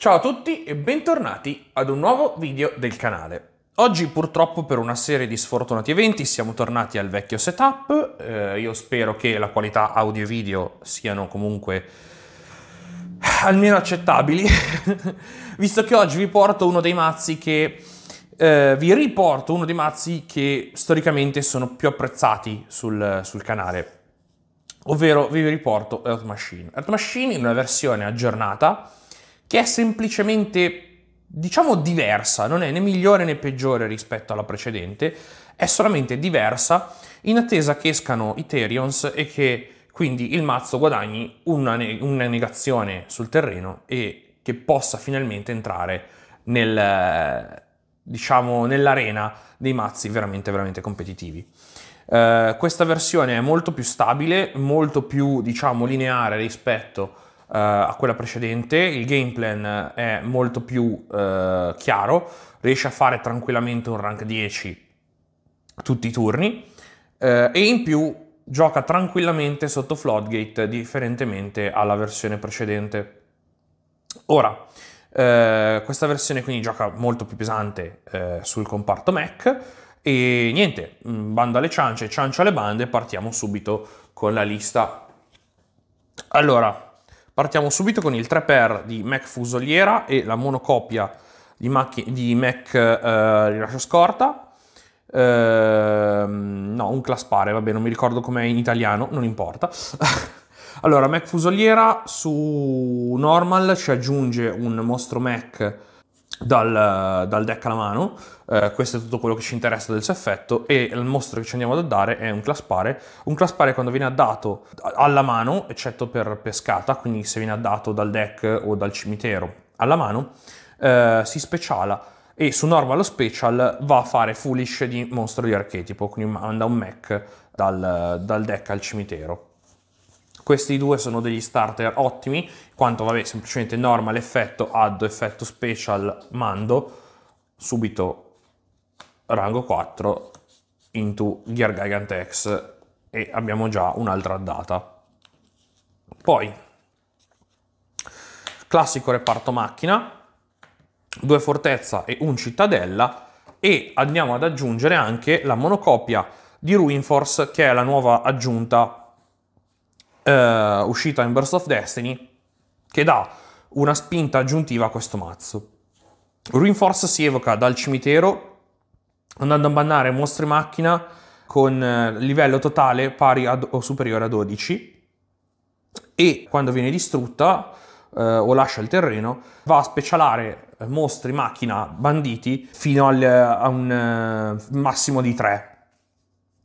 Ciao a tutti e bentornati ad un nuovo video del canale. Oggi purtroppo per una serie di sfortunati eventi siamo tornati al vecchio setup, eh, io spero che la qualità audio e video siano comunque almeno accettabili, visto che oggi vi porto uno dei mazzi che... Eh, vi riporto uno dei mazzi che storicamente sono più apprezzati sul, sul canale, ovvero vi riporto Earth Machine. Earth Machine in una versione aggiornata che è semplicemente, diciamo, diversa, non è né migliore né peggiore rispetto alla precedente, è solamente diversa in attesa che escano i Therions e che quindi il mazzo guadagni una, ne- una negazione sul terreno e che possa finalmente entrare nel, diciamo, nell'arena dei mazzi veramente, veramente competitivi. Uh, questa versione è molto più stabile, molto più diciamo, lineare rispetto eh, a quella precedente, il game plan è molto più eh, chiaro, riesce a fare tranquillamente un rank 10 tutti i turni eh, e in più gioca tranquillamente sotto Floodgate differentemente alla versione precedente. Ora, eh, questa versione quindi gioca molto più pesante eh, sul comparto Mac e niente, mm, bando alle ciance, ciancia alle bande, partiamo subito con la lista. Allora, Partiamo subito con il 3x di Mac Fusoliera e la monocopia di Mac, di Mac eh, Rilascio Scorta. Eh, no, un claspare, vabbè, non mi ricordo com'è in italiano, non importa. allora, Mac Fusoliera su Normal ci aggiunge un mostro Mac dal, dal, deck alla mano, eh, questo è tutto quello che ci interessa del suo effetto e il mostro che ci andiamo ad dare è un claspare. Un claspare quando viene addato alla mano, eccetto per pescata, quindi se viene addato dal deck o dal cimitero alla mano, eh, si speciala e su norma lo special va a fare foolish di mostro di archetipo, quindi manda un mech dal, dal deck al cimitero. Questi due sono degli starter ottimi, quanto vabbè, semplicemente normal effetto, add effetto special, mando, subito rango 4 into Gear gigant x e abbiamo già un'altra data. Poi, classico reparto macchina, due fortezza e un cittadella e andiamo ad aggiungere anche la monocopia di Ruinforce che è la nuova aggiunta eh, uscita in Burst of Destiny, che dà una spinta aggiuntiva a questo mazzo. Ruinforce si evoca dal cimitero andando a bannare mostri macchina con eh, livello totale pari ad, o superiore a 12 e quando viene distrutta eh, o lascia il terreno va a specialare eh, mostri macchina banditi fino al, eh, a un eh, massimo di 3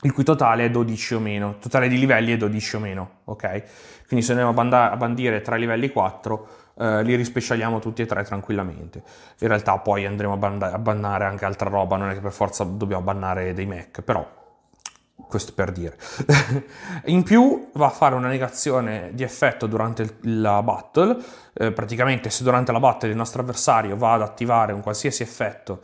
il cui totale è 12 o meno, totale di livelli è 12 o meno, ok? Quindi se andiamo a, bandire tra livelli 4, eh, li rispecialiamo tutti e tre tranquillamente. In realtà poi andremo a, banda- a bannare anche altra roba, non è che per forza dobbiamo bannare dei Mac, però questo per dire. in più va a fare una negazione di effetto durante la battle, eh, praticamente se durante la battle il nostro avversario va ad attivare un qualsiasi effetto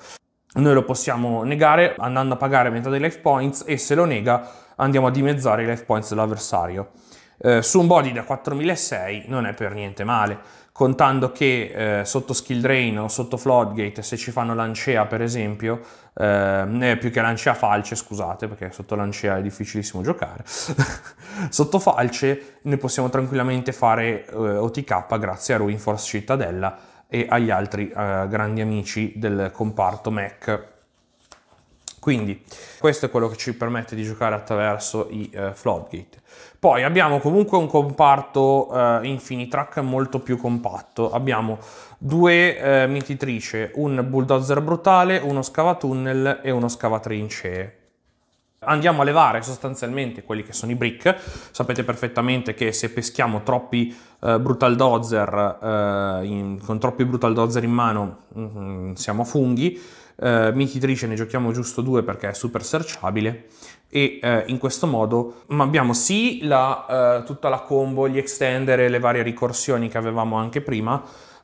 noi lo possiamo negare andando a pagare metà dei life points e se lo nega andiamo a dimezzare i life points dell'avversario. Eh, su un body da 4.600 non è per niente male, contando che eh, sotto skill drain o sotto floodgate, se ci fanno lancea per esempio, eh, eh più che lancea falce, scusate perché sotto lancea è difficilissimo giocare, sotto falce ne possiamo tranquillamente fare eh, OTK grazie a Ruinforce Cittadella e agli altri eh, grandi amici del comparto Mac. Quindi questo è quello che ci permette di giocare attraverso i eh, floodgate. Poi abbiamo comunque un comparto eh, Infinitrack molto più compatto. Abbiamo due eh, mititrice, un bulldozer brutale, uno scavatunnel e uno scavatrince. Andiamo a levare sostanzialmente quelli che sono i brick, sapete perfettamente che se peschiamo troppi eh, brutal dozer, eh, in, con troppi brutal dozer in mano mm, siamo a funghi, eh, mititrice ne giochiamo giusto due perché è super searchable e eh, in questo modo abbiamo sì la, eh, tutta la combo, gli extender e le varie ricorsioni che avevamo anche prima,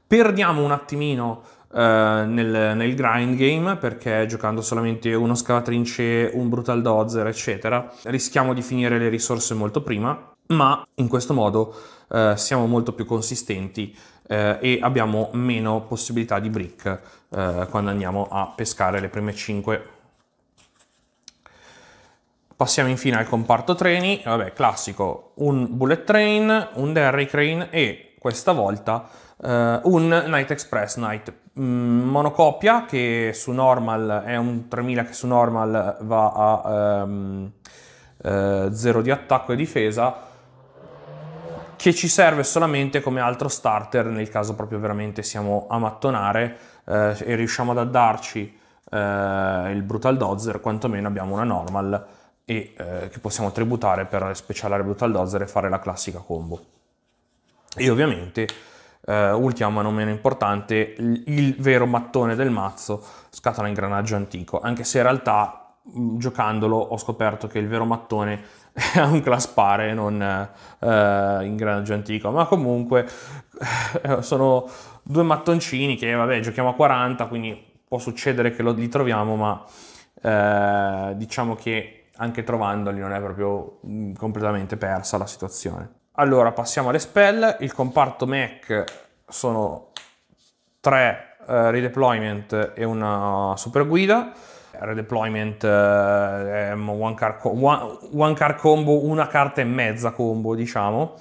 perdiamo un attimino eh, nel, nel, grind game perché giocando solamente uno scavatrice, un brutal dozer eccetera rischiamo di finire le risorse molto prima ma in questo modo eh, siamo molto più consistenti eh, e abbiamo meno possibilità di brick eh, quando andiamo a pescare le prime 5 Passiamo infine al comparto treni, vabbè classico, un bullet train, un derry crane e questa volta eh, un Night Express Night mm, monocopia che su normal è un 3000 che su normal va a ehm, eh, 0 di attacco e difesa che ci serve solamente come altro starter nel caso proprio veramente siamo a mattonare eh, e riusciamo ad addarci eh, il Brutal Dozer, quantomeno abbiamo una normal e, eh, che possiamo tributare per specialare Brutal Dozer e fare la classica combo e ovviamente eh, ultima ma non meno importante il, il vero mattone del mazzo scatola ingranaggio antico anche se in realtà mm, giocandolo ho scoperto che il vero mattone è un claspare non eh, ingranaggio antico ma comunque eh, sono due mattoncini che vabbè giochiamo a 40 quindi può succedere che lo, li troviamo ma eh, diciamo che anche trovandoli non è proprio mm, completamente persa la situazione allora passiamo alle spell, il comparto Mac sono tre eh, redeployment e una super guida. Redeployment eh, one, car one, one car combo, una carta e mezza combo diciamo.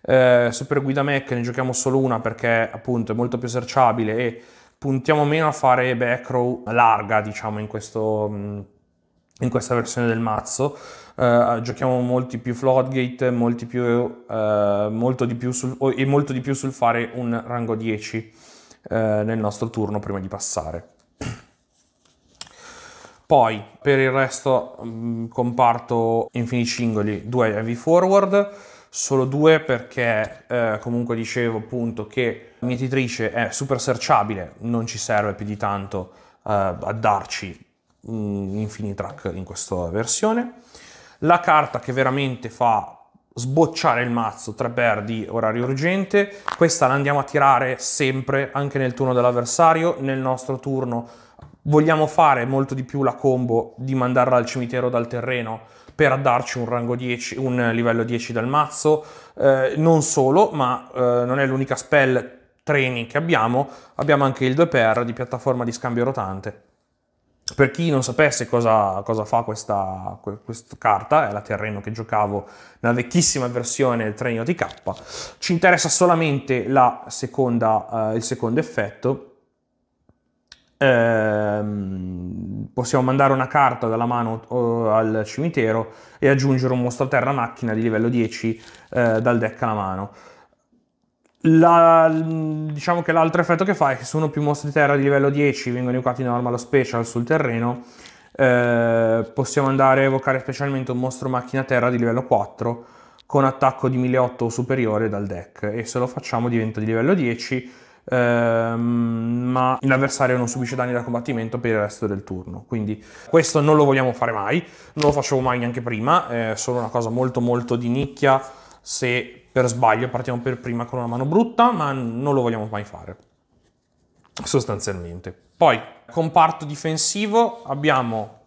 Eh, super guida Mac ne giochiamo solo una perché appunto è molto più searchabile e puntiamo meno a fare back row larga diciamo in, questo, mm, in questa versione del mazzo Uh, giochiamo molti più floodgate, molti più, uh, molto di più sul, e molto di più sul fare un rango 10 uh, eh, nel nostro turno prima di passare. Poi per il resto mh, mm, comparto infiniti singoli 2 heavy forward, solo due perché comunque dicevo appunto che mietitrice è super searchable, non ci serve più di tanto a darci mh, mm, infini track in questa versione. La carta che veramente fa sbocciare il mazzo, 3 per di orario urgente, questa la andiamo a tirare sempre anche nel turno dell'avversario, nel nostro turno vogliamo fare molto di più la combo di mandarla al cimitero dal terreno per darci un, rango 10, un livello 10 del mazzo, eh, non solo, ma eh, non è l'unica spell training che abbiamo, abbiamo anche il 2 per di piattaforma di scambio rotante per chi non sapesse cosa, cosa fa questa, questa, carta, è la terreno che giocavo nella vecchissima versione del di K, ci interessa solamente seconda, eh, il secondo effetto. Eh, possiamo mandare una carta dalla mano o, eh, al cimitero e aggiungere un mostro a terra macchina di livello 10 eh, dal deck alla mano. La, diciamo che l'altro effetto che fa è che se uno o più mostri di terra di livello 10 vengono evocati in norma lo special sul terreno, eh, possiamo andare a evocare specialmente un mostro macchina terra di livello 4 con attacco di 1008 o superiore dal deck e se lo facciamo diventa di livello 10 eh, ma l'avversario non subisce danni da combattimento per il resto del turno quindi questo non lo vogliamo fare mai non lo facevo mai neanche prima è solo una cosa molto molto di nicchia se per sbaglio partiamo per prima con una mano brutta, ma non lo vogliamo mai fare, sostanzialmente. Poi, comparto difensivo, abbiamo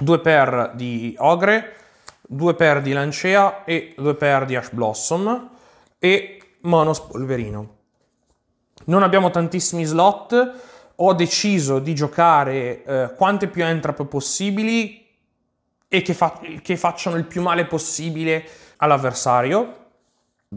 due pair di Ogre, due pair di Lancea e due pair di Ash Blossom e Mono Spolverino. Non abbiamo tantissimi slot, ho deciso di giocare eh, quante più entrap possibili e che, fa che facciano il più male possibile all'avversario.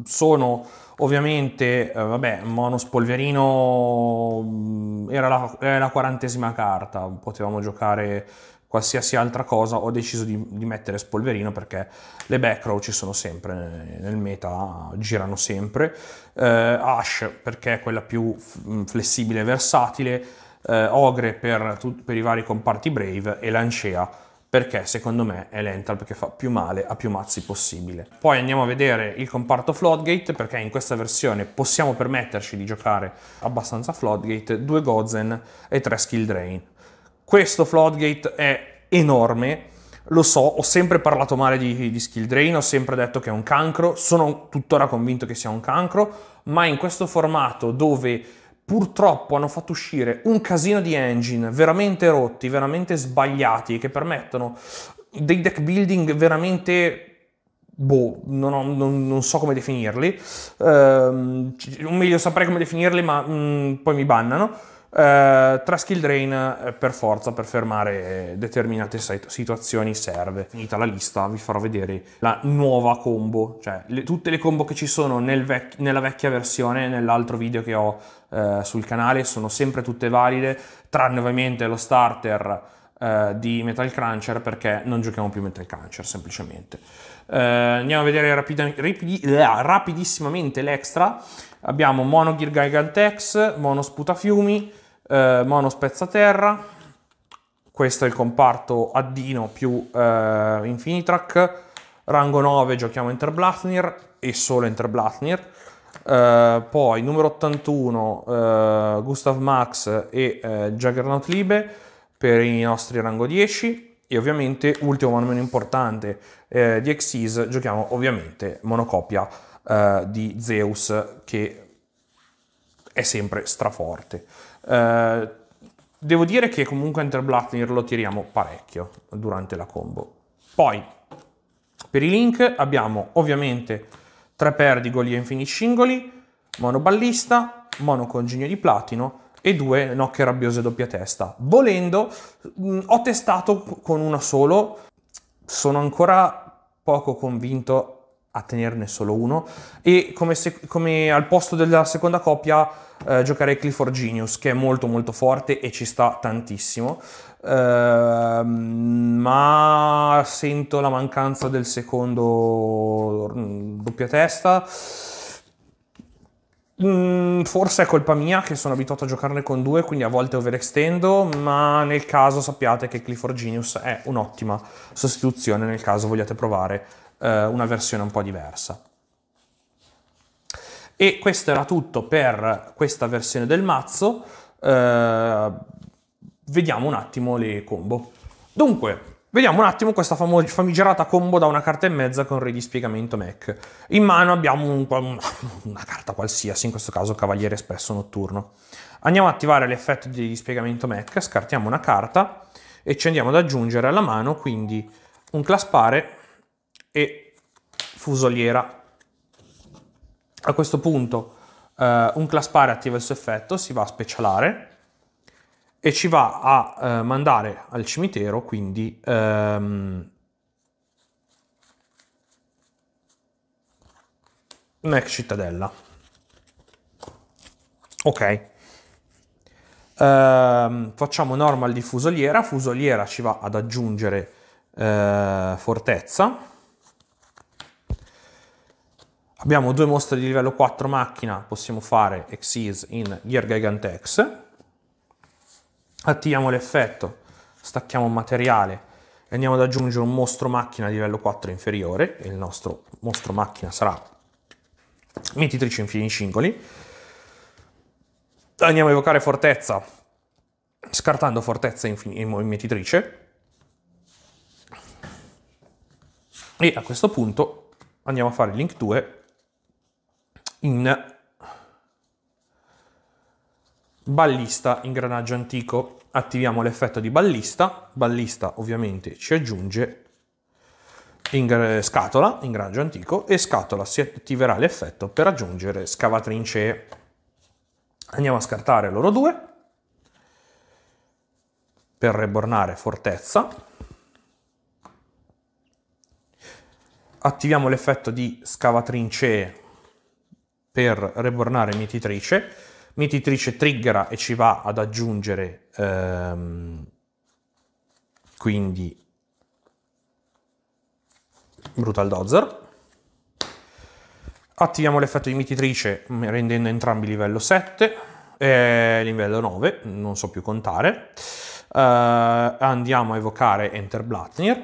Sono ovviamente, eh, vabbè, monospolverino mm, era la, era la quarantesima carta, potevamo giocare qualsiasi altra cosa ho deciso di, di, mettere spolverino perché le backrow ci sono sempre eh, nel meta, girano sempre. Eh, Ash perché è quella più mm, flessibile e versatile, eh, Ogre per, per, i vari comparti Brave e Lancea perché secondo me è l'Entalp che fa più male a più mazzi possibile. Poi andiamo a vedere il comparto Floodgate perché in questa versione possiamo permetterci di giocare abbastanza Floodgate, due Gozen e tre Skill Drain. Questo Floodgate è enorme, lo so, ho sempre parlato male di, di Skill Drain, ho sempre detto che è un cancro, sono tuttora convinto che sia un cancro, ma in questo formato dove purtroppo hanno fatto uscire un casino di engine veramente rotti, veramente sbagliati, che permettono dei deck building veramente boh, non, ho, non, non, so come definirli, ehm, o meglio saprei come definirli, ma mh, mm, poi mi bannano. Uh, eh, tra skill drain eh, per forza per fermare determinate situazioni serve. Finita la lista vi farò vedere la nuova combo, cioè le, tutte le combo che ci sono nel vec nella vecchia versione, nell'altro video che ho uh, sul canale, sono sempre tutte valide, tranne ovviamente lo starter uh, di Metal Cruncher perché non giochiamo più Metal Cruncher semplicemente. andiamo a vedere rapid rapidissimamente l'extra. Abbiamo Mono Gear Gigantex, Mono Sputafiumi, eh, mono spezzaterra, questo è il comparto addino più eh, Infinitrack, rango 9 giochiamo Interblatnir e solo Interblatnir, eh, poi numero 81 eh, Gustav Max e eh, Juggernaut Libe per i nostri rango 10 e ovviamente ultimo ma non meno importante eh, di Xyz giochiamo ovviamente monocopia eh, di Zeus che è sempre straforte. Eh, devo dire che comunque Enter Blattner lo tiriamo parecchio durante la combo. Poi, per i link abbiamo ovviamente tre perdigoli e infini singoli, monoballista, mono congegno di platino e due nocche rabbiose doppia testa. Volendo, mh, mm, ho testato con una solo, sono ancora poco convinto a tenerne solo uno e come, se, come al posto della seconda coppia eh, giocare Clifford Genius che è molto molto forte e ci sta tantissimo eh, ma sento la mancanza del secondo mm, doppia testa mm, Forse è colpa mia che sono abituato a giocarne con due, quindi a volte overextendo, ma nel caso sappiate che Clifford Genius è un'ottima sostituzione nel caso vogliate provare eh, una versione un po' diversa. E questo era tutto per questa versione del mazzo. Eh, vediamo un attimo le combo. Dunque, Vediamo un attimo questa famo- famigerata combo da una carta e mezza con ridispiegamento mech. In mano abbiamo un, un, una carta qualsiasi, in questo caso Cavaliere Espresso Notturno. Andiamo ad attivare l'effetto di dispiegamento mech, scartiamo una carta e ci andiamo ad aggiungere alla mano quindi un claspare e fusoliera. A questo punto eh, un claspare attiva il suo effetto, si va a specialare e ci va a eh, mandare al cimitero, quindi ehm, un ex cittadella. Ok. Ehm, facciamo normal di fusoliera, fusoliera ci va ad aggiungere eh, fortezza Abbiamo due mostre di livello 4 macchina, possiamo fare Xyz in Gear Gigantex. Attiviamo l'effetto, stacchiamo un materiale e andiamo ad aggiungere un mostro macchina di livello 4 inferiore. E il nostro mostro macchina sarà Mititrice fini Cingoli. Andiamo a evocare Fortezza, scartando Fortezza in, e Mititrice. E a questo punto andiamo a fare Link 2 in ballista ingranaggio antico attiviamo l'effetto di ballista ballista ovviamente ci aggiunge in scatola ingranaggio antico e scatola si attiverà l'effetto per aggiungere scavatrincee andiamo a scartare loro due per rebornare fortezza attiviamo l'effetto di scavatrincee per rebornare mititrice, mititrice triggera e ci va ad aggiungere ehm, quindi Brutal Dozer. Attiviamo l'effetto di mititrice mm, rendendo entrambi livello 7 e eh, livello 9, non so più contare. Uh, andiamo a evocare Enter Blatnir.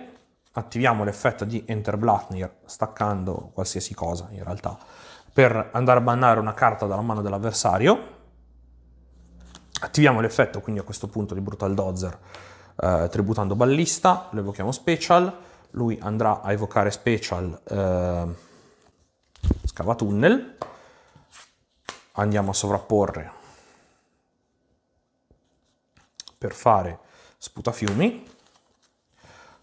Attiviamo l'effetto di Enter Blatnir staccando qualsiasi cosa in realtà per andare a bannare una carta dalla mano dell'avversario. Attiviamo l'effetto quindi a questo punto di Brutal Dozer eh, tributando ballista, lo evochiamo special, lui andrà a evocare special eh, scava tunnel, andiamo a sovrapporre per fare sputafiumi,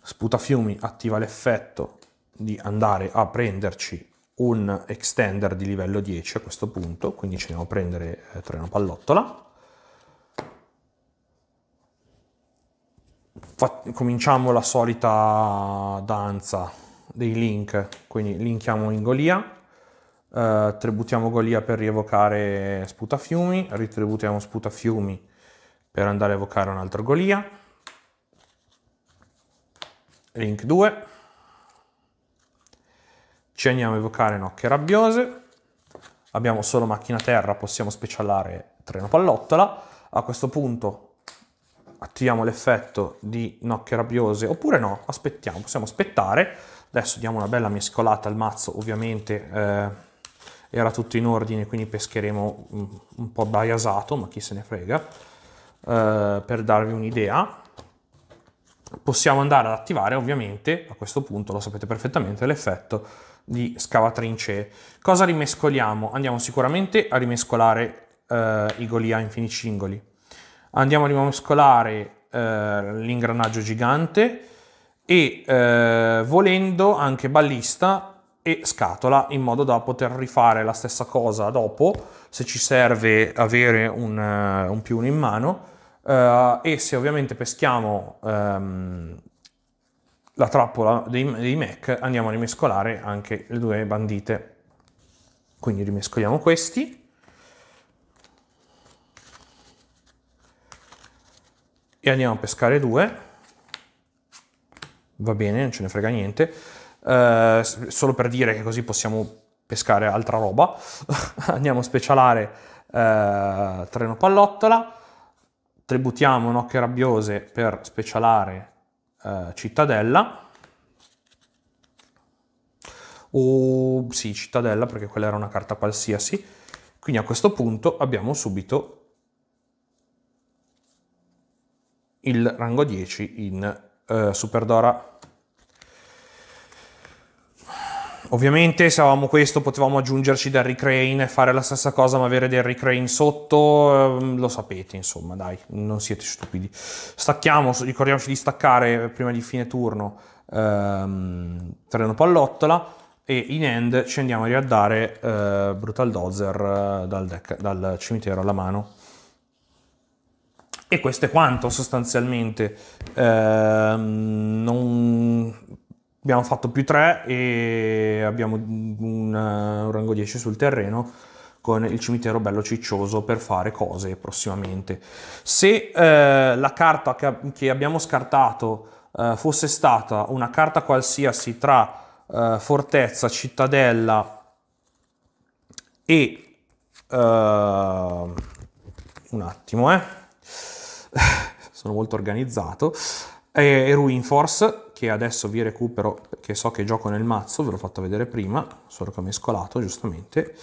sputafiumi attiva l'effetto di andare a prenderci un extender di livello 10 a questo punto, quindi ci andiamo a prendere eh, treno pallottola. Fat cominciamo la solita danza dei link, quindi linkiamo in Golia, eh, tributiamo Golia per rievocare Sputafiumi, ritributiamo Sputafiumi per andare a evocare un altro Golia, link 2, ci andiamo a evocare nocche rabbiose, abbiamo solo macchina terra, possiamo specialare treno pallottola, a questo punto attiviamo l'effetto di nocche rabbiose oppure no, aspettiamo, possiamo aspettare, adesso diamo una bella mescolata al mazzo, ovviamente eh, era tutto in ordine quindi pescheremo un, un po' biasato, ma chi se ne frega, eh, per darvi un'idea. Possiamo andare ad attivare ovviamente, a questo punto lo sapete perfettamente, l'effetto di scavatrince. Cosa rimescoliamo? Andiamo sicuramente a rimescolare eh, i Golia infinicingoli. Andiamo a rimescolare eh, l'ingranaggio gigante e eh, volendo anche ballista e scatola in modo da poter rifare la stessa cosa dopo se ci serve avere un, eh, un più uno in mano eh, e se ovviamente peschiamo ehm, la trappola dei, dei Mac andiamo a rimescolare anche le due bandite. Quindi rimescoliamo questi. E andiamo a pescare due. Va bene, non ce ne frega niente. Eh, solo per dire che così possiamo pescare altra roba. andiamo a specialare eh, treno pallottola. Tributiamo nocche rabbiose per specialare eh, cittadella, o sì, Cittadella perché quella era una carta qualsiasi, quindi a questo punto abbiamo subito il rango 10 in eh, Superdora Ovviamente se avevamo questo, potevamo aggiungerci del e fare la stessa cosa ma avere del recrain sotto, ehm, lo sapete insomma dai, non siete stupidi. Stacchiamo, ricordiamoci di staccare prima di fine turno ehm, terreno pallottola e in end ci andiamo a riaddare eh, Brutal Dozer eh, dal, deck, dal cimitero alla mano. E questo è quanto sostanzialmente. Eh, non abbiamo fatto più 3 e abbiamo un, un rango 10 sul terreno con il cimitero bello ciccioso per fare cose prossimamente. Se eh, la carta che, che abbiamo scartato eh, fosse stata una carta qualsiasi tra eh, fortezza, cittadella e... Eh, un attimo, eh. Sono molto organizzato. E, e Ruinforce che adesso vi recupero perché so che gioco nel mazzo, ve l'ho fatto vedere prima, solo che ho mescolato giustamente.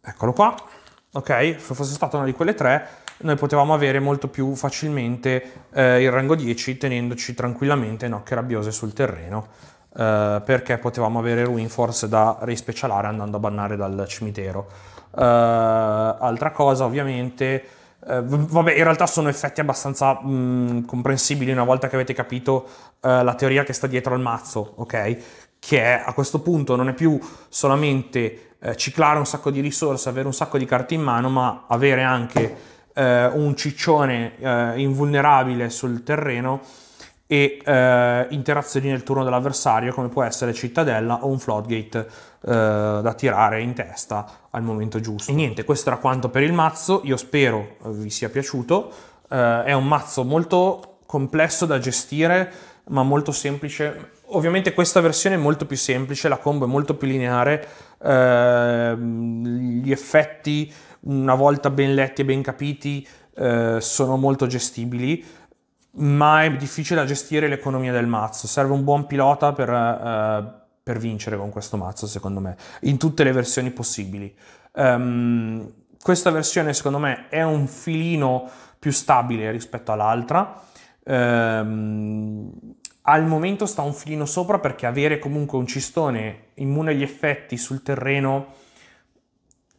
Eccolo qua. Ok, se fosse stata una di quelle tre, noi potevamo avere molto più facilmente eh, il rango 10 tenendoci tranquillamente nocche rabbiose sul terreno, eh, perché potevamo avere Ruin Force da rispecialare andando a bannare dal cimitero. Eh, altra cosa ovviamente eh, vabbè, in realtà sono effetti abbastanza mh, mm, comprensibili una volta che avete capito eh, la teoria che sta dietro al mazzo, ok? Che è, a questo punto non è più solamente eh, ciclare un sacco di risorse, avere un sacco di carte in mano, ma avere anche eh, un ciccione eh, invulnerabile sul terreno e eh, interazioni nel turno dell'avversario come può essere cittadella o un floodgate eh, da tirare in testa al momento giusto. E niente, questo era quanto per il mazzo, io spero eh, vi sia piaciuto, eh, è un mazzo molto complesso da gestire ma molto semplice. Ovviamente questa versione è molto più semplice, la combo è molto più lineare, ehm, gli effetti una volta ben letti e ben capiti eh, sono molto gestibili ma è difficile da gestire l'economia del mazzo. Serve un buon pilota per, eh, per vincere con questo mazzo, secondo me, in tutte le versioni possibili. Um, questa versione, secondo me, è un filino più stabile rispetto all'altra. Um, al momento sta un filino sopra perché avere comunque un cistone immune agli effetti sul terreno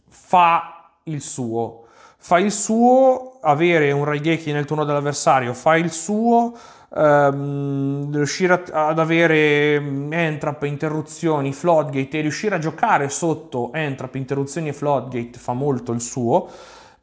fa il suo. Fa il suo avere un Raigeki nel turno dell'avversario fa il suo, ehm, riuscire ad avere mm, Entrap, interruzioni, Floodgate e riuscire a giocare sotto Entrap, interruzioni e Floodgate fa molto il suo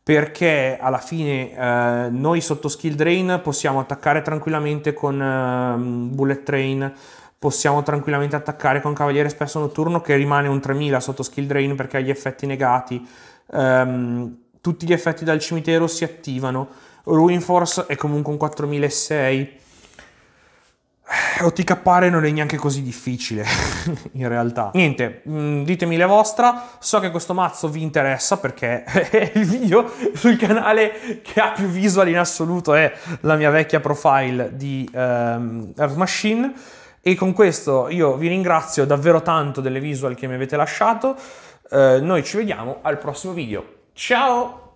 perché alla fine eh, noi sotto skill drain possiamo attaccare tranquillamente con eh, bullet train, possiamo tranquillamente attaccare con cavaliere spesso notturno che rimane un 3000 sotto skill drain perché ha gli effetti negati. Um, tutti gli effetti dal cimitero si attivano. Ruinforce è comunque un 4006. Eh, pare non è neanche così difficile in realtà. Niente, mm, ditemi la vostra. So che questo mazzo vi interessa perché è il video sul canale che ha più visual in assoluto è la mia vecchia profile di um, Earth Machine. E con questo io vi ringrazio davvero tanto delle visual che mi avete lasciato. Uh, noi ci vediamo al prossimo video. Ciao!